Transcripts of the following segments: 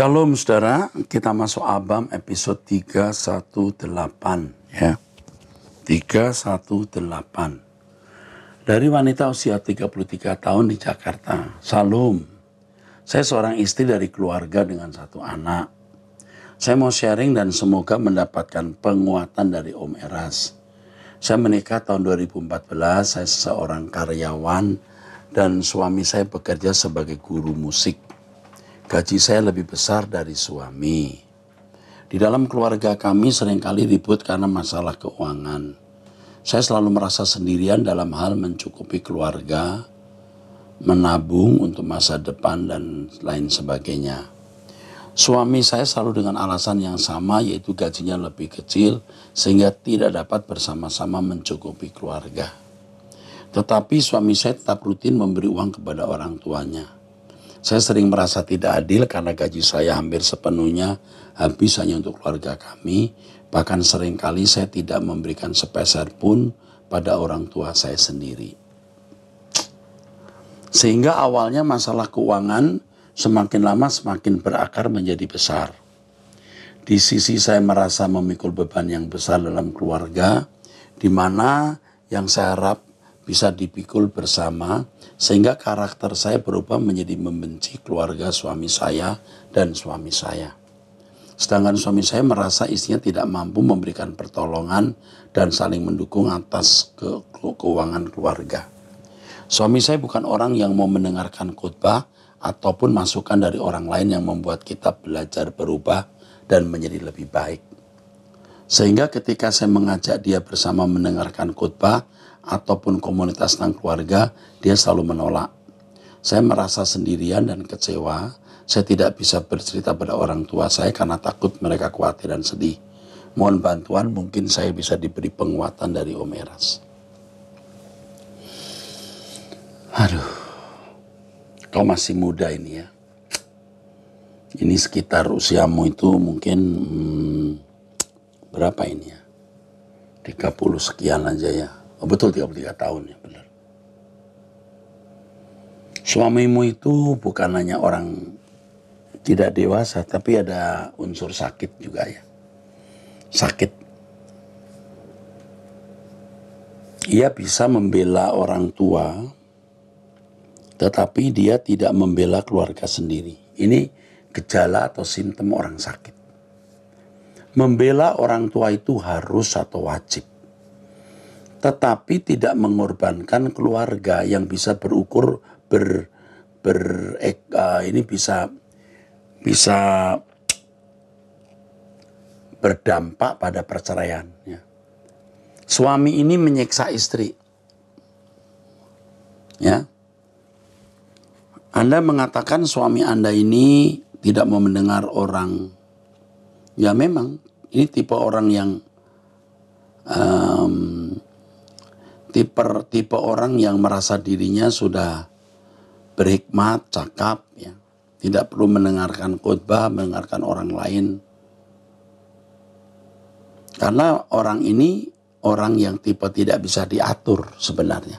Shalom saudara, kita masuk Abam episode 318 ya. 318. Dari wanita usia 33 tahun di Jakarta. Shalom. Saya seorang istri dari keluarga dengan satu anak. Saya mau sharing dan semoga mendapatkan penguatan dari Om Eras. Saya menikah tahun 2014, saya seorang karyawan dan suami saya bekerja sebagai guru musik Gaji saya lebih besar dari suami. Di dalam keluarga kami seringkali ribut karena masalah keuangan. Saya selalu merasa sendirian dalam hal mencukupi keluarga, menabung untuk masa depan dan lain sebagainya. Suami saya selalu dengan alasan yang sama yaitu gajinya lebih kecil sehingga tidak dapat bersama-sama mencukupi keluarga. Tetapi suami saya tetap rutin memberi uang kepada orang tuanya. Saya sering merasa tidak adil karena gaji saya hampir sepenuhnya habis hanya untuk keluarga kami. Bahkan seringkali saya tidak memberikan sepeser pun pada orang tua saya sendiri. Sehingga awalnya masalah keuangan semakin lama semakin berakar menjadi besar. Di sisi saya merasa memikul beban yang besar dalam keluarga, di mana yang saya harap bisa dipikul bersama sehingga karakter saya berubah menjadi membenci keluarga suami saya dan suami saya. Sedangkan suami saya merasa istrinya tidak mampu memberikan pertolongan dan saling mendukung atas ke keuangan keluarga. Suami saya bukan orang yang mau mendengarkan khotbah ataupun masukan dari orang lain yang membuat kita belajar berubah dan menjadi lebih baik. Sehingga ketika saya mengajak dia bersama mendengarkan khotbah, ataupun komunitas tentang keluarga, dia selalu menolak. Saya merasa sendirian dan kecewa. Saya tidak bisa bercerita pada orang tua saya karena takut mereka khawatir dan sedih. Mohon bantuan, mungkin saya bisa diberi penguatan dari Om Eras. Aduh, kau masih muda ini ya. Ini sekitar usiamu itu mungkin hmm, berapa ini ya? 30 sekian aja ya. Oh, betul 33 tahun ya benar. Suamimu itu bukan hanya orang tidak dewasa, tapi ada unsur sakit juga ya. Sakit. Ia bisa membela orang tua, tetapi dia tidak membela keluarga sendiri. Ini gejala atau simptom orang sakit. Membela orang tua itu harus atau wajib tetapi tidak mengorbankan keluarga yang bisa berukur ber ber eh, ini bisa bisa berdampak pada perceraian. Ya. Suami ini menyiksa istri. Ya. Anda mengatakan suami Anda ini tidak mau mendengar orang. Ya memang, ini tipe orang yang um, tipe tipe orang yang merasa dirinya sudah berhikmat, cakap, ya. tidak perlu mendengarkan khotbah, mendengarkan orang lain. Karena orang ini orang yang tipe tidak bisa diatur sebenarnya.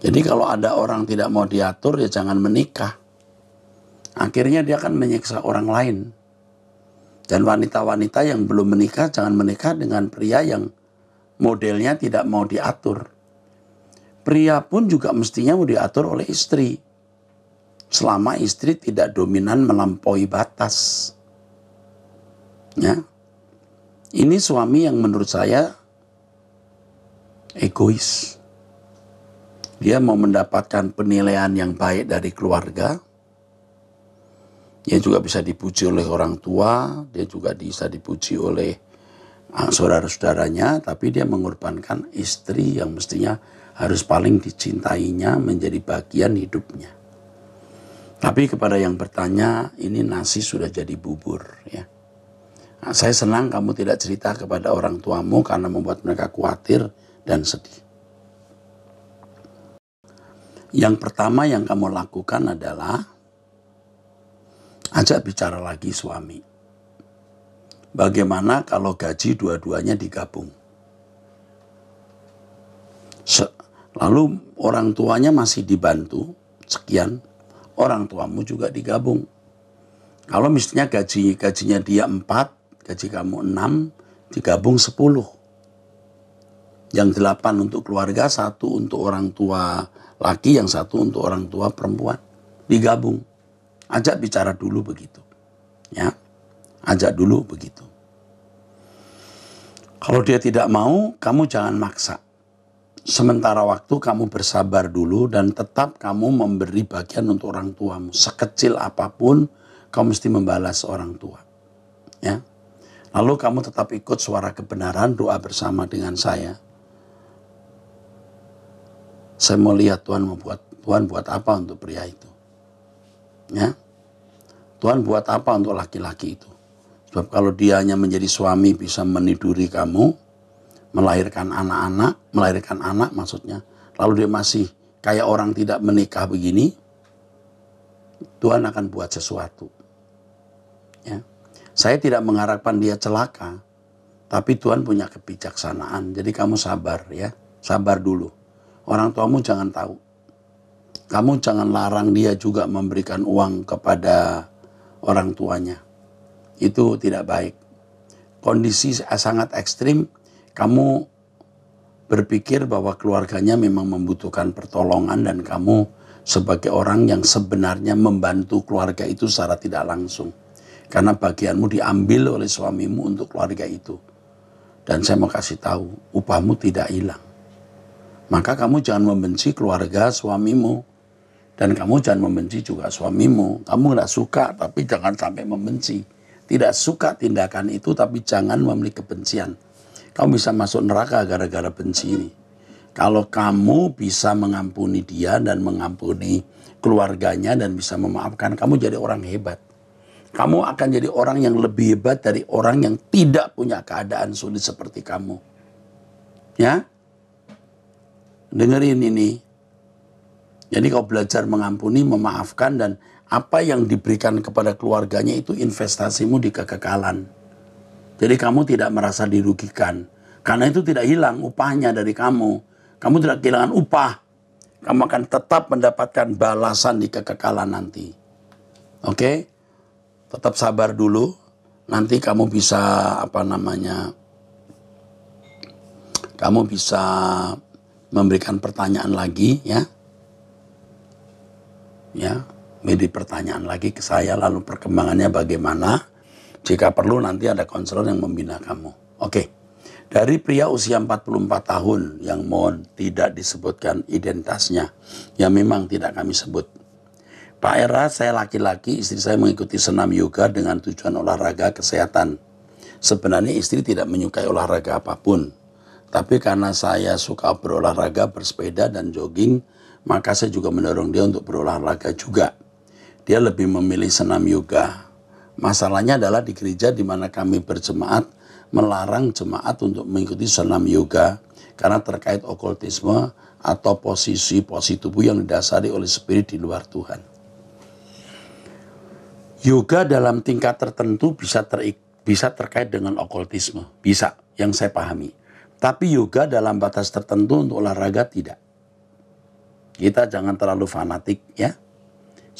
Jadi kalau ada orang tidak mau diatur ya jangan menikah. Akhirnya dia akan menyiksa orang lain. Dan wanita-wanita yang belum menikah jangan menikah dengan pria yang modelnya tidak mau diatur. Pria pun juga mestinya mau diatur oleh istri. Selama istri tidak dominan melampaui batas. Ya. Ini suami yang menurut saya egois. Dia mau mendapatkan penilaian yang baik dari keluarga. Dia juga bisa dipuji oleh orang tua, dia juga bisa dipuji oleh Ah, saudara-saudaranya, tapi dia mengorbankan istri yang mestinya harus paling dicintainya menjadi bagian hidupnya. Tapi kepada yang bertanya, ini nasi sudah jadi bubur ya. Nah, saya senang kamu tidak cerita kepada orang tuamu karena membuat mereka khawatir dan sedih. Yang pertama yang kamu lakukan adalah ajak bicara lagi suami. Bagaimana kalau gaji dua-duanya digabung? Lalu orang tuanya masih dibantu, sekian. Orang tuamu juga digabung. Kalau misalnya gaji gajinya dia empat, gaji kamu enam, digabung sepuluh. Yang delapan untuk keluarga, satu untuk orang tua laki, yang satu untuk orang tua perempuan. Digabung. Ajak bicara dulu begitu. Ya. Ajak dulu begitu. Kalau dia tidak mau, kamu jangan maksa. Sementara waktu kamu bersabar dulu dan tetap kamu memberi bagian untuk orang tuamu. Sekecil apapun, kamu mesti membalas orang tua. Ya. Lalu kamu tetap ikut suara kebenaran doa bersama dengan saya. Saya mau lihat Tuhan membuat Tuhan buat apa untuk pria itu. Ya. Tuhan buat apa untuk laki-laki itu? Sebab kalau dia hanya menjadi suami bisa meniduri kamu, melahirkan anak-anak, melahirkan anak maksudnya, lalu dia masih kayak orang tidak menikah begini, Tuhan akan buat sesuatu. Ya. Saya tidak mengharapkan dia celaka, tapi Tuhan punya kebijaksanaan. Jadi kamu sabar ya, sabar dulu. Orang tuamu jangan tahu. Kamu jangan larang dia juga memberikan uang kepada orang tuanya itu tidak baik. Kondisi sangat ekstrim, kamu berpikir bahwa keluarganya memang membutuhkan pertolongan dan kamu sebagai orang yang sebenarnya membantu keluarga itu secara tidak langsung. Karena bagianmu diambil oleh suamimu untuk keluarga itu. Dan saya mau kasih tahu, upahmu tidak hilang. Maka kamu jangan membenci keluarga suamimu. Dan kamu jangan membenci juga suamimu. Kamu nggak suka, tapi jangan sampai membenci tidak suka tindakan itu tapi jangan memiliki kebencian. Kamu bisa masuk neraka gara-gara benci ini. Kalau kamu bisa mengampuni dia dan mengampuni keluarganya dan bisa memaafkan, kamu jadi orang hebat. Kamu akan jadi orang yang lebih hebat dari orang yang tidak punya keadaan sulit seperti kamu. Ya? Dengerin ini. Jadi kau belajar mengampuni, memaafkan dan apa yang diberikan kepada keluarganya itu investasimu di kekekalan. Jadi kamu tidak merasa dirugikan. Karena itu tidak hilang upahnya dari kamu. Kamu tidak kehilangan upah. Kamu akan tetap mendapatkan balasan di kekekalan nanti. Oke? Okay? Tetap sabar dulu. Nanti kamu bisa apa namanya? Kamu bisa memberikan pertanyaan lagi ya. Ya menjadi pertanyaan lagi ke saya lalu perkembangannya bagaimana. Jika perlu nanti ada konselor yang membina kamu. Oke. Dari pria usia 44 tahun yang mohon tidak disebutkan identitasnya yang memang tidak kami sebut. Pak Era, saya laki-laki, istri saya mengikuti senam yoga dengan tujuan olahraga kesehatan. Sebenarnya istri tidak menyukai olahraga apapun. Tapi karena saya suka berolahraga, bersepeda dan jogging, maka saya juga mendorong dia untuk berolahraga juga. Dia lebih memilih senam yoga. Masalahnya adalah di gereja di mana kami berjemaat melarang jemaat untuk mengikuti senam yoga karena terkait okultisme atau posisi-posisi tubuh yang didasari oleh spirit di luar Tuhan. Yoga dalam tingkat tertentu bisa ter, bisa terkait dengan okultisme, bisa yang saya pahami. Tapi yoga dalam batas tertentu untuk olahraga tidak. Kita jangan terlalu fanatik ya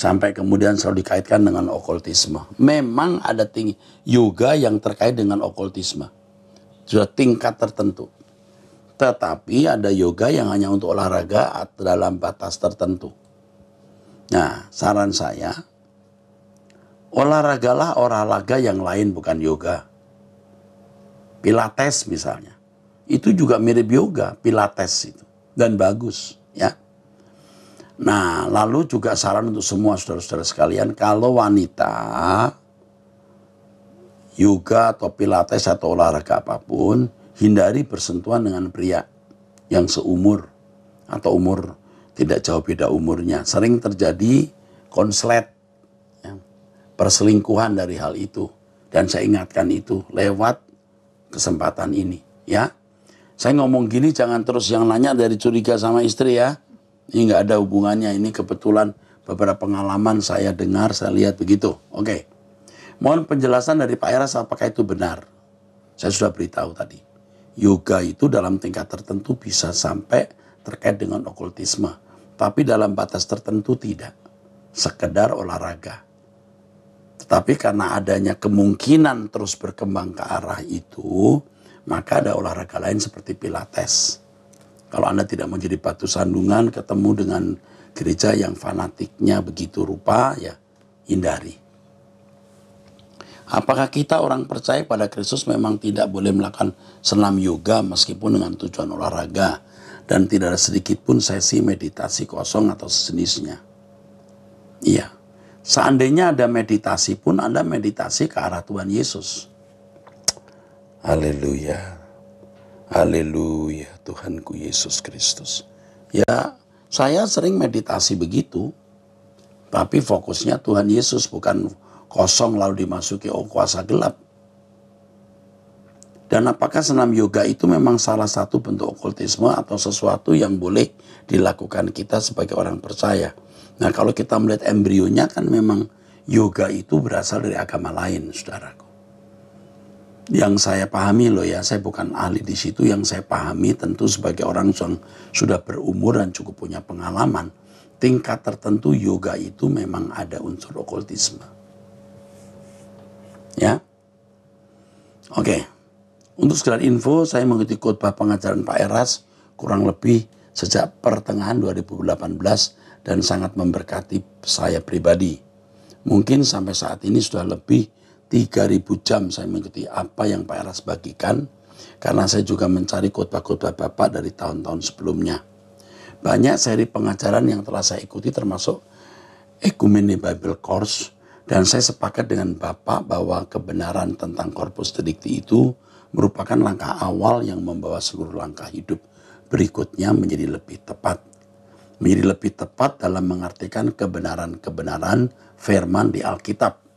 sampai kemudian selalu dikaitkan dengan okultisme. Memang ada tinggi yoga yang terkait dengan okultisme. Sudah tingkat tertentu. Tetapi ada yoga yang hanya untuk olahraga atau dalam batas tertentu. Nah, saran saya olahragalah olahraga yang lain bukan yoga. Pilates misalnya. Itu juga mirip yoga, pilates itu dan bagus ya. Nah, lalu juga saran untuk semua saudara-saudara sekalian, kalau wanita yoga atau pilates atau olahraga apapun, hindari bersentuhan dengan pria yang seumur atau umur tidak jauh beda umurnya. Sering terjadi konslet, ya, perselingkuhan dari hal itu. Dan saya ingatkan itu lewat kesempatan ini, ya. Saya ngomong gini jangan terus yang nanya dari curiga sama istri ya. Ini nggak ada hubungannya, ini kebetulan beberapa pengalaman saya dengar, saya lihat begitu. Oke. Okay. Mohon penjelasan dari Pak Eras apakah itu benar. Saya sudah beritahu tadi. Yoga itu dalam tingkat tertentu bisa sampai terkait dengan okultisme. Tapi dalam batas tertentu tidak. Sekedar olahraga. Tetapi karena adanya kemungkinan terus berkembang ke arah itu, maka ada olahraga lain seperti pilates kalau Anda tidak mau jadi batu sandungan ketemu dengan gereja yang fanatiknya begitu rupa ya hindari. Apakah kita orang percaya pada Kristus memang tidak boleh melakukan senam yoga meskipun dengan tujuan olahraga dan tidak ada sedikit pun sesi meditasi kosong atau sejenisnya? Iya. Seandainya ada meditasi pun Anda meditasi ke arah Tuhan Yesus. Haleluya. Haleluya Tuhanku Yesus Kristus. Ya saya sering meditasi begitu. Tapi fokusnya Tuhan Yesus bukan kosong lalu dimasuki oh kuasa gelap. Dan apakah senam yoga itu memang salah satu bentuk okultisme atau sesuatu yang boleh dilakukan kita sebagai orang percaya? Nah, kalau kita melihat embrionya kan memang yoga itu berasal dari agama lain, saudaraku yang saya pahami loh ya, saya bukan ahli di situ, yang saya pahami tentu sebagai orang yang sudah berumur dan cukup punya pengalaman, tingkat tertentu yoga itu memang ada unsur okultisme. Ya. Oke. Untuk sekedar info, saya mengikuti khotbah pengajaran Pak Eras kurang lebih sejak pertengahan 2018 dan sangat memberkati saya pribadi. Mungkin sampai saat ini sudah lebih 3000 jam saya mengikuti apa yang Pak Eras bagikan karena saya juga mencari khotbah-khotbah Bapak dari tahun-tahun sebelumnya. Banyak seri pengajaran yang telah saya ikuti termasuk Ecumene Bible Course dan saya sepakat dengan Bapak bahwa kebenaran tentang korpus delikti itu merupakan langkah awal yang membawa seluruh langkah hidup berikutnya menjadi lebih tepat. Menjadi lebih tepat dalam mengartikan kebenaran-kebenaran firman di Alkitab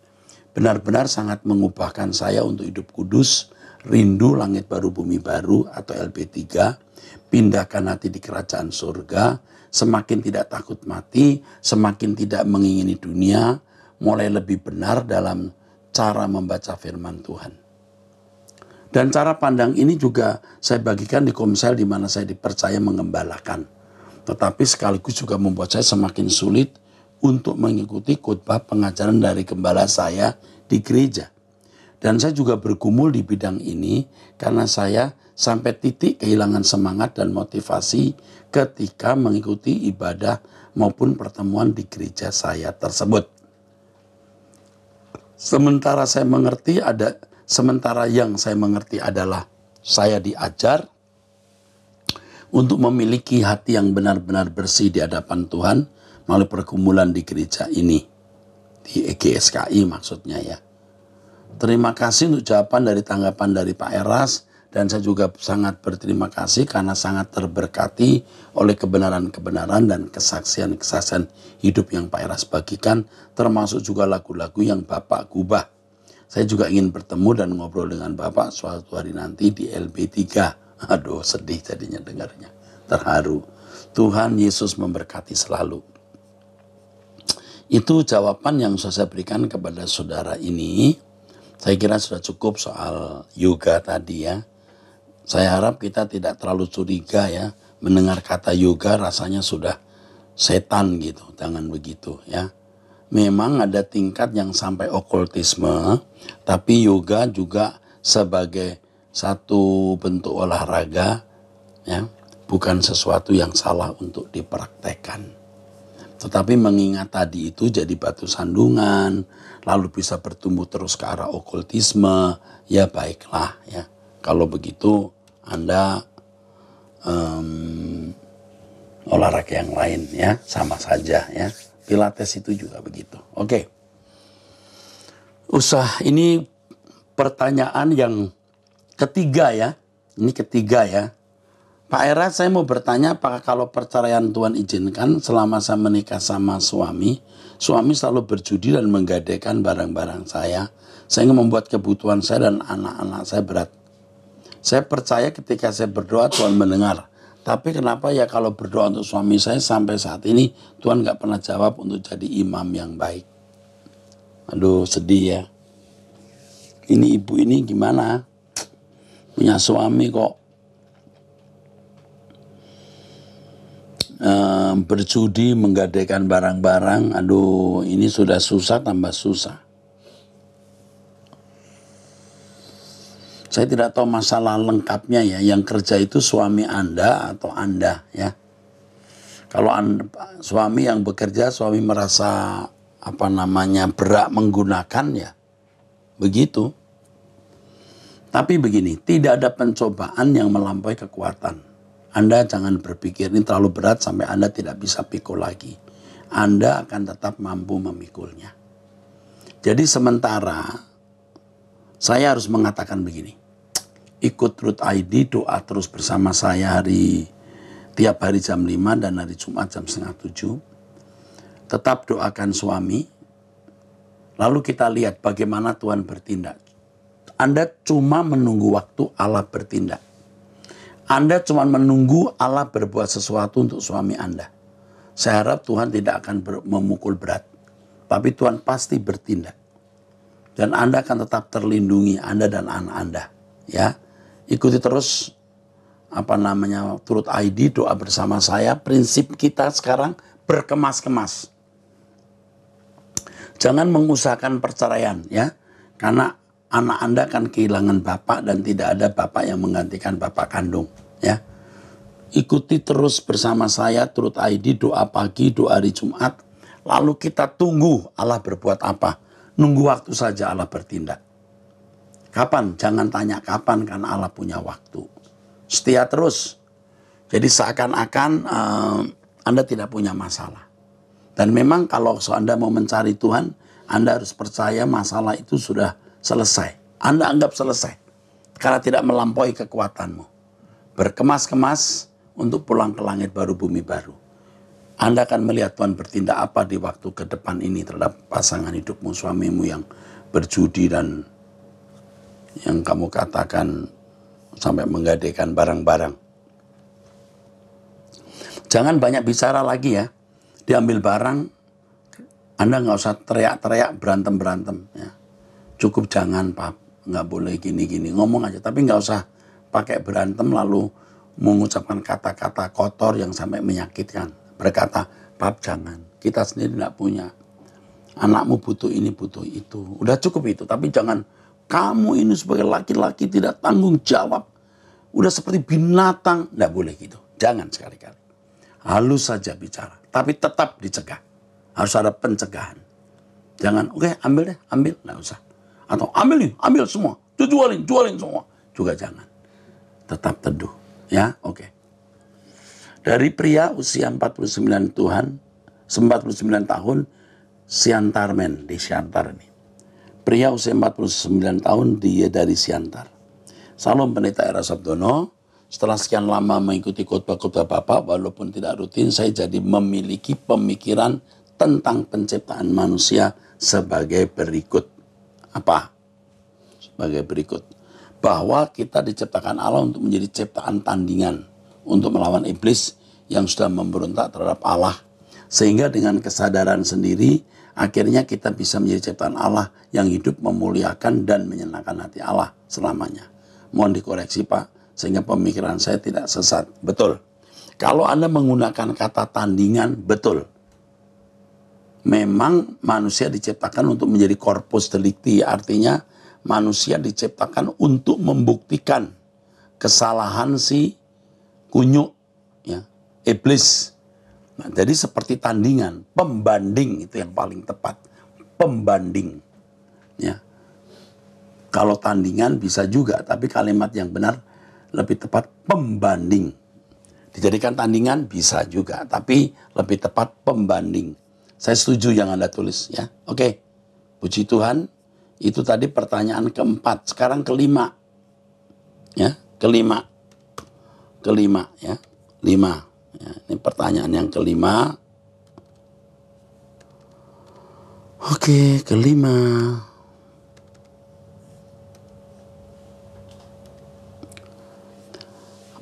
benar-benar sangat mengubahkan saya untuk hidup kudus, rindu langit baru bumi baru atau LP3, pindahkan hati di kerajaan surga, semakin tidak takut mati, semakin tidak mengingini dunia, mulai lebih benar dalam cara membaca firman Tuhan. Dan cara pandang ini juga saya bagikan di komsel di mana saya dipercaya mengembalakan. Tetapi sekaligus juga membuat saya semakin sulit untuk mengikuti khotbah pengajaran dari gembala saya di gereja. Dan saya juga bergumul di bidang ini karena saya sampai titik kehilangan semangat dan motivasi ketika mengikuti ibadah maupun pertemuan di gereja saya tersebut. Sementara saya mengerti ada sementara yang saya mengerti adalah saya diajar untuk memiliki hati yang benar-benar bersih di hadapan Tuhan melalui perkumpulan di gereja ini. Di EGSKI maksudnya ya. Terima kasih untuk jawaban dari tanggapan dari Pak Eras dan saya juga sangat berterima kasih karena sangat terberkati oleh kebenaran-kebenaran dan kesaksian-kesaksian hidup yang Pak Eras bagikan termasuk juga lagu-lagu yang Bapak gubah. Saya juga ingin bertemu dan ngobrol dengan Bapak suatu hari nanti di LB3. Aduh sedih jadinya dengarnya. Terharu. Tuhan Yesus memberkati selalu. Itu jawaban yang sudah saya berikan kepada saudara ini. Saya kira sudah cukup soal yoga tadi ya. Saya harap kita tidak terlalu curiga ya. Mendengar kata yoga rasanya sudah setan gitu. Jangan begitu ya. Memang ada tingkat yang sampai okultisme, tapi yoga juga sebagai satu bentuk olahraga ya, bukan sesuatu yang salah untuk dipraktekkan. Tetapi mengingat tadi itu jadi batu sandungan, lalu bisa bertumbuh terus ke arah okultisme, ya baiklah ya. Kalau begitu Anda um, olahraga yang lain ya, sama saja ya. Pilates itu juga begitu. Oke. Okay. Usah ini pertanyaan yang ketiga ya. Ini ketiga ya. Pak Era, saya mau bertanya apakah kalau perceraian Tuhan izinkan selama saya menikah sama suami, suami selalu berjudi dan menggadaikan barang-barang saya, sehingga membuat kebutuhan saya dan anak-anak saya berat. Saya percaya ketika saya berdoa Tuhan mendengar, tapi kenapa ya kalau berdoa untuk suami saya sampai saat ini Tuhan nggak pernah jawab untuk jadi imam yang baik. Aduh sedih ya. Ini ibu ini gimana? Punya suami kok um, berjudi menggadaikan barang-barang, aduh ini sudah susah tambah susah. Saya tidak tahu masalah lengkapnya ya, yang kerja itu suami Anda atau Anda ya. Kalau anda, suami yang bekerja, suami merasa apa namanya berak ya begitu. Tapi begini, tidak ada pencobaan yang melampaui kekuatan. Anda jangan berpikir ini terlalu berat sampai Anda tidak bisa pikul lagi. Anda akan tetap mampu memikulnya. Jadi sementara saya harus mengatakan begini. Ikut Root ID doa terus bersama saya hari tiap hari jam 5 dan hari Jumat jam setengah 7. Tetap doakan suami. Lalu kita lihat bagaimana Tuhan bertindak. Anda cuma menunggu waktu Allah bertindak. Anda cuma menunggu Allah berbuat sesuatu untuk suami Anda. Saya harap Tuhan tidak akan ber, memukul berat. Tapi Tuhan pasti bertindak. Dan Anda akan tetap terlindungi, Anda dan anak Anda. Ya, Ikuti terus apa namanya turut ID doa bersama saya. Prinsip kita sekarang berkemas-kemas. Jangan mengusahakan perceraian ya. Karena anak Anda akan kehilangan bapak dan tidak ada bapak yang menggantikan bapak kandung, ya. Ikuti terus bersama saya turut ID doa pagi, doa hari Jumat. Lalu kita tunggu Allah berbuat apa. Nunggu waktu saja Allah bertindak. Kapan? Jangan tanya kapan karena Allah punya waktu. Setia terus. Jadi seakan-akan uh, Anda tidak punya masalah. Dan memang kalau Anda mau mencari Tuhan, Anda harus percaya masalah itu sudah selesai. Anda anggap selesai. Karena tidak melampaui kekuatanmu. Berkemas-kemas untuk pulang ke langit baru bumi baru. Anda akan melihat Tuhan bertindak apa di waktu ke depan ini terhadap pasangan hidupmu, suamimu yang berjudi dan yang kamu katakan sampai menggadaikan barang-barang. Jangan banyak bicara lagi ya. Diambil barang, Anda nggak usah teriak-teriak, berantem-berantem. Ya cukup jangan pap nggak boleh gini-gini ngomong aja tapi nggak usah pakai berantem lalu mengucapkan kata-kata kotor yang sampai menyakitkan berkata pap jangan kita sendiri tidak punya anakmu butuh ini butuh itu udah cukup itu tapi jangan kamu ini sebagai laki-laki tidak tanggung jawab udah seperti binatang nggak boleh gitu jangan sekali-kali halus saja bicara tapi tetap dicegah harus ada pencegahan jangan oke okay, ambil deh ambil nggak usah atau ambilin, ambil semua, jualin, jualin semua. Juga jangan. Tetap teduh. Ya, oke. Okay. Dari pria usia 49 Tuhan, 49 tahun, Siantar men di Siantar ini. Pria usia 49 tahun, dia dari Siantar. Salam Pendeta Era Sabdono, setelah sekian lama mengikuti khotbah-khotbah Bapak, walaupun tidak rutin, saya jadi memiliki pemikiran tentang penciptaan manusia sebagai berikut apa? Sebagai berikut. Bahwa kita diciptakan Allah untuk menjadi ciptaan tandingan untuk melawan iblis yang sudah memberontak terhadap Allah. Sehingga dengan kesadaran sendiri akhirnya kita bisa menjadi ciptaan Allah yang hidup memuliakan dan menyenangkan hati Allah selamanya. Mohon dikoreksi Pak, sehingga pemikiran saya tidak sesat. Betul. Kalau Anda menggunakan kata tandingan, betul memang manusia diciptakan untuk menjadi korpus delikti, artinya manusia diciptakan untuk membuktikan kesalahan si kunyuk, ya, iblis. Nah, jadi seperti tandingan, pembanding itu yang paling tepat, pembanding. Ya. Kalau tandingan bisa juga, tapi kalimat yang benar lebih tepat pembanding. Dijadikan tandingan bisa juga, tapi lebih tepat pembanding. Saya setuju yang Anda tulis ya. Oke. Okay. Puji Tuhan. Itu tadi pertanyaan keempat. Sekarang kelima. Ya, kelima. Kelima ya. Lima. Ya, ini pertanyaan yang kelima. Oke, okay, kelima.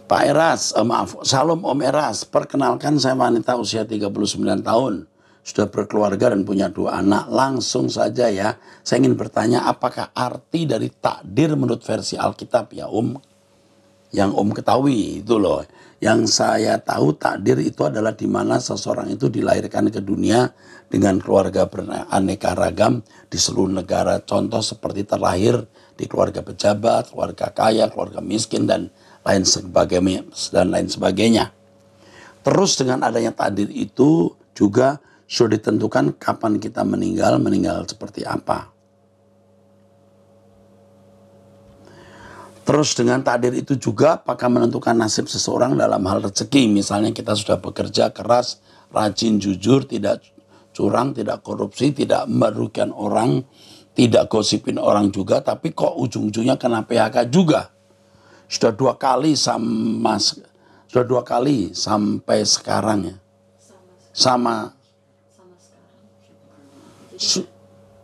Pak Eras, eh, maaf, salam Om Eras, perkenalkan saya wanita usia 39 tahun sudah berkeluarga dan punya dua anak, langsung saja ya, saya ingin bertanya apakah arti dari takdir menurut versi Alkitab ya Om? Yang Om ketahui itu loh. Yang saya tahu takdir itu adalah di mana seseorang itu dilahirkan ke dunia dengan keluarga beraneka ragam di seluruh negara. Contoh seperti terlahir di keluarga pejabat, keluarga kaya, keluarga miskin dan lain sebagainya dan lain sebagainya. Terus dengan adanya takdir itu juga sudah ditentukan kapan kita meninggal, meninggal seperti apa. Terus dengan takdir itu juga apakah menentukan nasib seseorang dalam hal rezeki. Misalnya kita sudah bekerja keras, rajin, jujur, tidak curang, tidak korupsi, tidak merugikan orang, tidak gosipin orang juga, tapi kok ujung-ujungnya kena PHK juga. Sudah dua kali sama sudah dua kali sampai sekarang ya. Sama su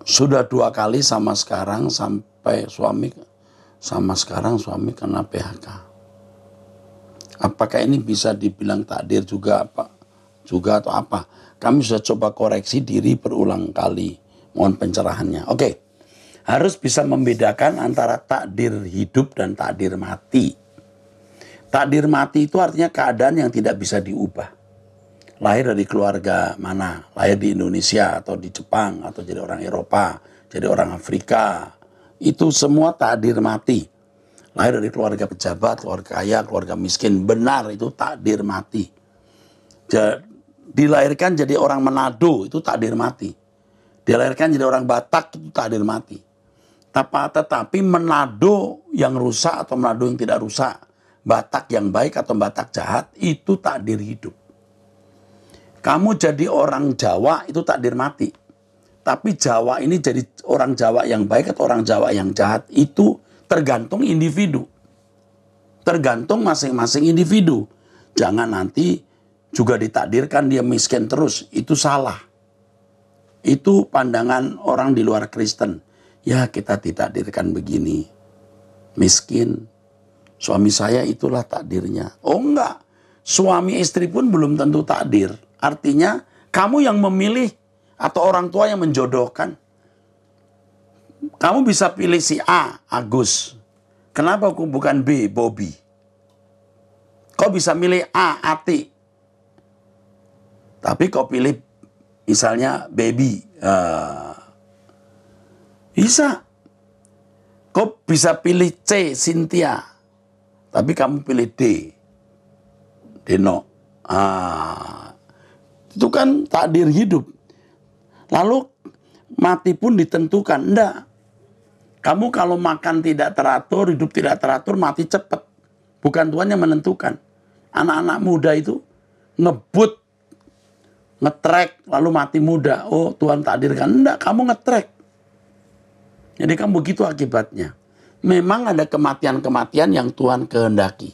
sudah dua kali sama sekarang sampai suami sama sekarang suami kena PHK. Apakah ini bisa dibilang takdir juga apa? Juga atau apa? Kami sudah coba koreksi diri berulang kali. Mohon pencerahannya. Oke. Okay. Harus bisa membedakan antara takdir hidup dan takdir mati. Takdir mati itu artinya keadaan yang tidak bisa diubah lahir dari keluarga mana, lahir di Indonesia atau di Jepang atau jadi orang Eropa, jadi orang Afrika, itu semua takdir mati. Lahir dari keluarga pejabat, keluarga kaya, keluarga miskin, benar itu takdir mati. dilahirkan jadi orang Manado itu takdir mati. Dilahirkan jadi orang Batak itu takdir mati. tapi tetapi Manado yang rusak atau Manado yang tidak rusak, Batak yang baik atau Batak jahat itu takdir hidup. Kamu jadi orang Jawa itu takdir mati. Tapi Jawa ini jadi orang Jawa yang baik atau orang Jawa yang jahat itu tergantung individu. Tergantung masing-masing individu. Jangan nanti juga ditakdirkan dia miskin terus. Itu salah. Itu pandangan orang di luar Kristen. Ya kita ditakdirkan begini. Miskin. Suami saya itulah takdirnya. Oh enggak. Suami istri pun belum tentu takdir Artinya, kamu yang memilih atau orang tua yang menjodohkan. Kamu bisa pilih si A, Agus. Kenapa aku bukan B, Bobby? Kau bisa milih A, Ati. Tapi kau pilih misalnya baby. Uh, bisa. Kau bisa pilih C, Cynthia. Tapi kamu pilih D. Dino Ah, itu kan takdir hidup. Lalu mati pun ditentukan. Enggak. Kamu kalau makan tidak teratur, hidup tidak teratur, mati cepat. Bukan Tuhan yang menentukan. Anak-anak muda itu ngebut, ngetrek, lalu mati muda. Oh Tuhan takdirkan. Enggak, kamu ngetrek. Jadi kan begitu akibatnya. Memang ada kematian-kematian yang Tuhan kehendaki.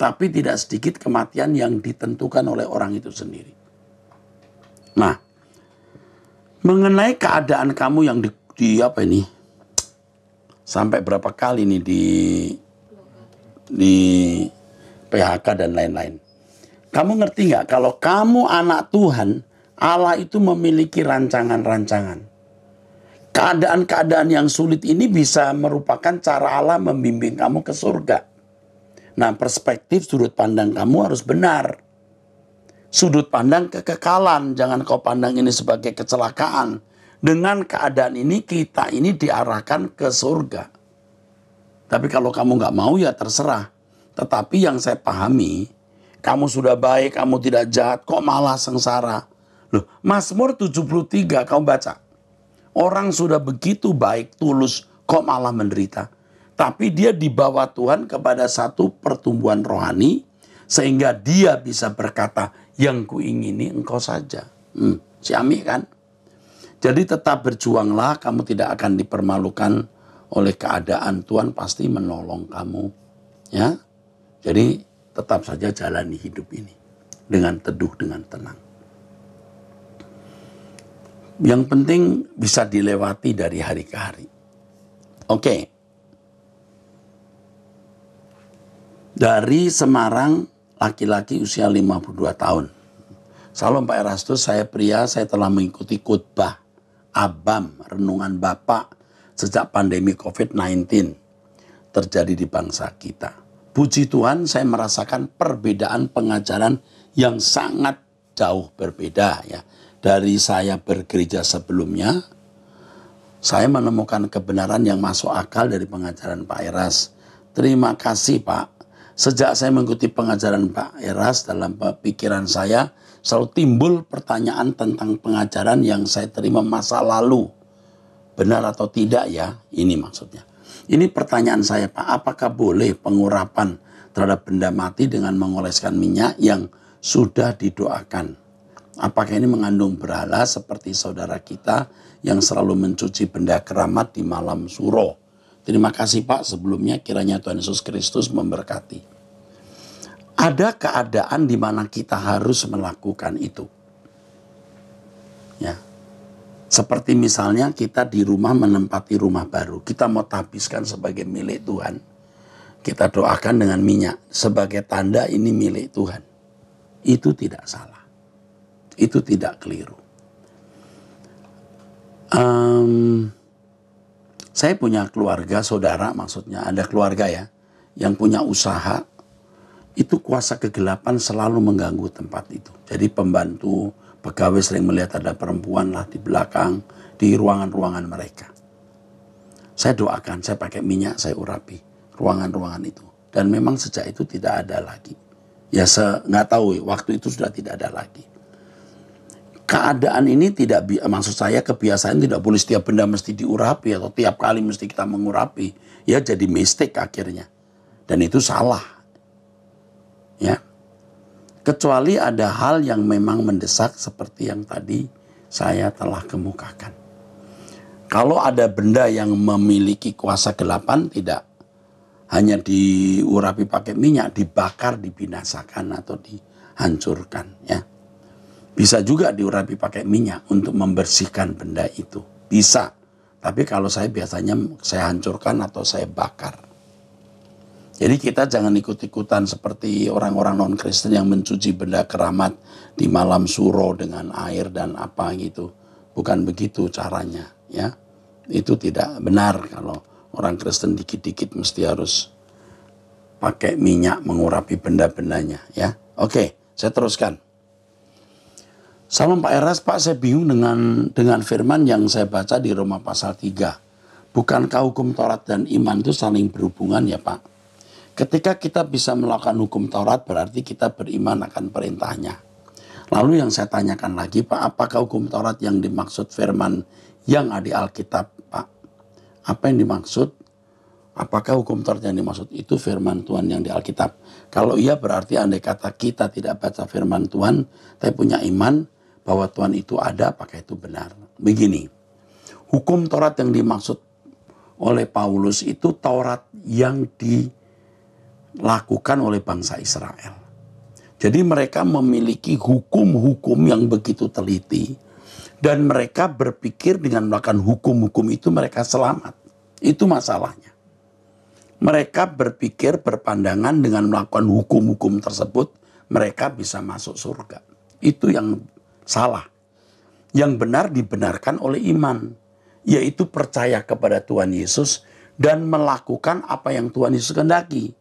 Tapi tidak sedikit kematian yang ditentukan oleh orang itu sendiri. Nah, mengenai keadaan kamu yang di, di apa ini? Sampai berapa kali nih di di PHK dan lain-lain. Kamu ngerti nggak kalau kamu anak Tuhan, Allah itu memiliki rancangan-rancangan. Keadaan-keadaan yang sulit ini bisa merupakan cara Allah membimbing kamu ke surga. Nah, perspektif sudut pandang kamu harus benar sudut pandang kekekalan. Jangan kau pandang ini sebagai kecelakaan. Dengan keadaan ini kita ini diarahkan ke surga. Tapi kalau kamu nggak mau ya terserah. Tetapi yang saya pahami, kamu sudah baik, kamu tidak jahat, kok malah sengsara. Loh, Mazmur 73 kamu baca. Orang sudah begitu baik, tulus, kok malah menderita. Tapi dia dibawa Tuhan kepada satu pertumbuhan rohani sehingga dia bisa berkata, yang kuingini engkau saja. Hmm, Ami kan? Jadi tetap berjuanglah, kamu tidak akan dipermalukan oleh keadaan Tuhan pasti menolong kamu. Ya. Jadi tetap saja jalani hidup ini dengan teduh, dengan tenang. Yang penting bisa dilewati dari hari ke hari. Oke. Okay. Dari Semarang laki-laki usia 52 tahun. Salam Pak Erastus, saya pria, saya telah mengikuti khotbah Abam, renungan Bapak sejak pandemi COVID-19 terjadi di bangsa kita. Puji Tuhan, saya merasakan perbedaan pengajaran yang sangat jauh berbeda ya. Dari saya bergereja sebelumnya, saya menemukan kebenaran yang masuk akal dari pengajaran Pak Eras. Terima kasih Pak Sejak saya mengikuti pengajaran Pak Eras dalam pikiran saya selalu timbul pertanyaan tentang pengajaran yang saya terima masa lalu. Benar atau tidak ya? Ini maksudnya. Ini pertanyaan saya Pak, apakah boleh pengurapan terhadap benda mati dengan mengoleskan minyak yang sudah didoakan? Apakah ini mengandung berhala seperti saudara kita yang selalu mencuci benda keramat di malam suro? Terima kasih Pak sebelumnya kiranya Tuhan Yesus Kristus memberkati. Ada keadaan di mana kita harus melakukan itu. Ya. Seperti misalnya kita di rumah menempati rumah baru, kita mau tapiskan sebagai milik Tuhan. Kita doakan dengan minyak sebagai tanda ini milik Tuhan. Itu tidak salah. Itu tidak keliru. Um, saya punya keluarga, saudara maksudnya, ada keluarga ya, yang punya usaha, itu kuasa kegelapan selalu mengganggu tempat itu. Jadi pembantu, pegawai sering melihat ada perempuan lah di belakang, di ruangan-ruangan mereka. Saya doakan, saya pakai minyak, saya urapi ruangan-ruangan itu. Dan memang sejak itu tidak ada lagi. Ya nggak tahu, waktu itu sudah tidak ada lagi keadaan ini tidak maksud saya kebiasaan tidak boleh setiap benda mesti diurapi atau tiap kali mesti kita mengurapi ya jadi mistik akhirnya dan itu salah ya kecuali ada hal yang memang mendesak seperti yang tadi saya telah kemukakan kalau ada benda yang memiliki kuasa gelapan tidak hanya diurapi pakai minyak dibakar dibinasakan atau dihancurkan ya bisa juga diurapi pakai minyak untuk membersihkan benda itu. Bisa. Tapi kalau saya biasanya saya hancurkan atau saya bakar. Jadi kita jangan ikut-ikutan seperti orang-orang non-Kristen yang mencuci benda keramat di malam suro dengan air dan apa gitu. Bukan begitu caranya ya. Itu tidak benar kalau orang Kristen dikit-dikit mesti harus pakai minyak mengurapi benda-bendanya ya. Oke, saya teruskan. Salam Pak Eras, Pak saya bingung dengan dengan firman yang saya baca di Roma pasal 3. Bukankah hukum Taurat dan iman itu saling berhubungan ya Pak? Ketika kita bisa melakukan hukum Taurat berarti kita beriman akan perintahnya. Lalu yang saya tanyakan lagi Pak, apakah hukum Taurat yang dimaksud firman yang ada di Alkitab Pak? Apa yang dimaksud? Apakah hukum Taurat yang dimaksud itu firman Tuhan yang di Alkitab? Kalau iya berarti andai kata kita tidak baca firman Tuhan, tapi punya iman, bahwa Tuhan itu ada, apakah itu benar? Begini, hukum Taurat yang dimaksud oleh Paulus itu Taurat yang dilakukan oleh bangsa Israel. Jadi mereka memiliki hukum-hukum yang begitu teliti dan mereka berpikir dengan melakukan hukum-hukum itu mereka selamat. Itu masalahnya. Mereka berpikir berpandangan dengan melakukan hukum-hukum tersebut mereka bisa masuk surga. Itu yang salah. Yang benar dibenarkan oleh iman, yaitu percaya kepada Tuhan Yesus dan melakukan apa yang Tuhan Yesus kehendaki.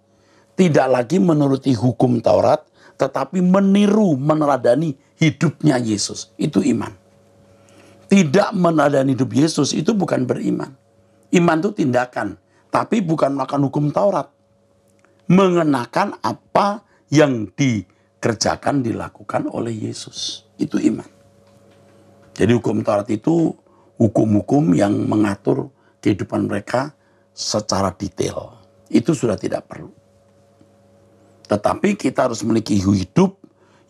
Tidak lagi menuruti hukum Taurat, tetapi meniru, meneladani hidupnya Yesus. Itu iman. Tidak meneladani hidup Yesus itu bukan beriman. Iman itu tindakan, tapi bukan melakukan hukum Taurat. Mengenakan apa yang dikerjakan dilakukan oleh Yesus itu iman. Jadi hukum Taurat itu hukum-hukum yang mengatur kehidupan mereka secara detail. Itu sudah tidak perlu. Tetapi kita harus memiliki hidup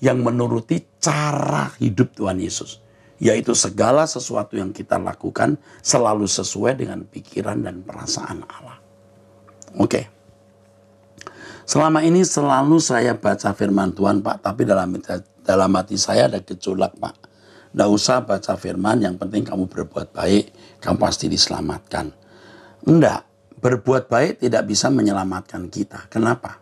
yang menuruti cara hidup Tuhan Yesus. Yaitu segala sesuatu yang kita lakukan selalu sesuai dengan pikiran dan perasaan Allah. Oke. Okay. Selama ini selalu saya baca firman Tuhan Pak, tapi dalam dalam hati saya ada gejolak Pak. Tidak usah baca firman, yang penting kamu berbuat baik, kamu pasti diselamatkan. Enggak, berbuat baik tidak bisa menyelamatkan kita. Kenapa?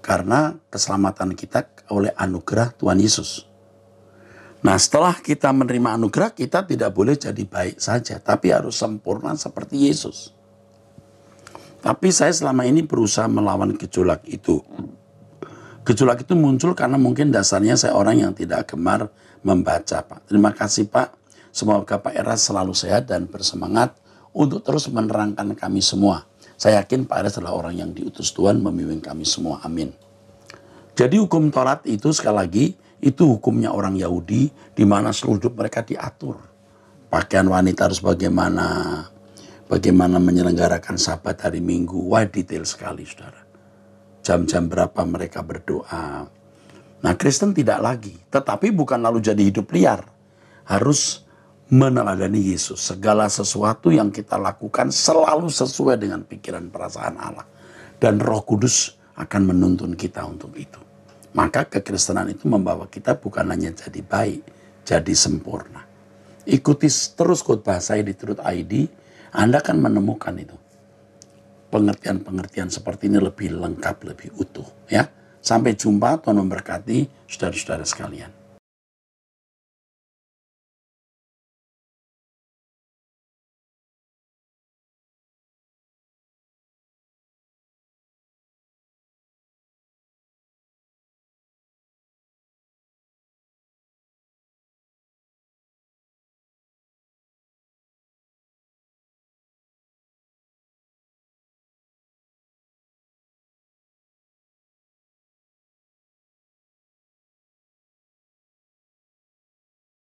Karena keselamatan kita oleh anugerah Tuhan Yesus. Nah setelah kita menerima anugerah, kita tidak boleh jadi baik saja, tapi harus sempurna seperti Yesus. Tapi saya selama ini berusaha melawan gejolak itu. Gejolak itu muncul karena mungkin dasarnya saya orang yang tidak gemar membaca, Pak. Terima kasih, Pak. Semoga Pak Eras selalu sehat dan bersemangat untuk terus menerangkan kami semua. Saya yakin Pak Eras adalah orang yang diutus Tuhan memimpin kami semua. Amin. Jadi hukum Taurat itu sekali lagi itu hukumnya orang Yahudi di mana seluruh hidup mereka diatur. Pakaian wanita harus bagaimana, bagaimana menyelenggarakan sabat hari Minggu. Wah detail sekali saudara jam-jam berapa mereka berdoa. Nah, Kristen tidak lagi, tetapi bukan lalu jadi hidup liar. Harus meneladani Yesus. Segala sesuatu yang kita lakukan selalu sesuai dengan pikiran perasaan Allah. Dan roh kudus akan menuntun kita untuk itu. Maka kekristenan itu membawa kita bukan hanya jadi baik, jadi sempurna. Ikuti terus khotbah saya di Truth ID, Anda akan menemukan itu pengertian-pengertian seperti ini lebih lengkap, lebih utuh. Ya, sampai jumpa, Tuhan memberkati saudara-saudara sekalian.